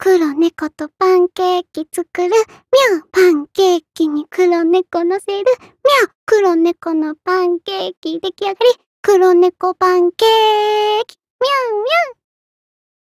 黒猫とパンケーキ作る、みゃうパンケーキに黒猫乗せる、みゃう黒猫のパンケーキ出来上がり、黒猫パンケーキ